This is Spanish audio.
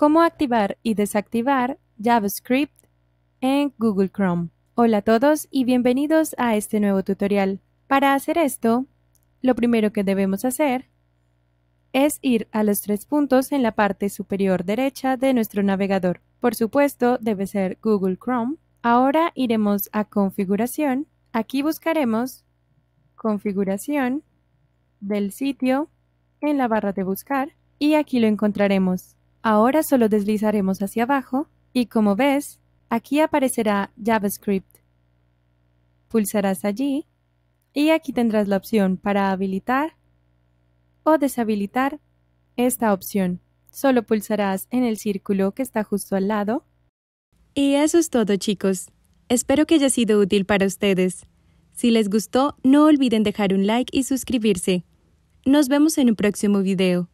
Cómo activar y desactivar JavaScript en Google Chrome. Hola a todos y bienvenidos a este nuevo tutorial. Para hacer esto, lo primero que debemos hacer es ir a los tres puntos en la parte superior derecha de nuestro navegador. Por supuesto, debe ser Google Chrome. Ahora iremos a Configuración. Aquí buscaremos Configuración del sitio en la barra de buscar y aquí lo encontraremos. Ahora solo deslizaremos hacia abajo y como ves, aquí aparecerá JavaScript. Pulsarás allí y aquí tendrás la opción para habilitar o deshabilitar esta opción. Solo pulsarás en el círculo que está justo al lado. Y eso es todo chicos. Espero que haya sido útil para ustedes. Si les gustó, no olviden dejar un like y suscribirse. Nos vemos en un próximo video.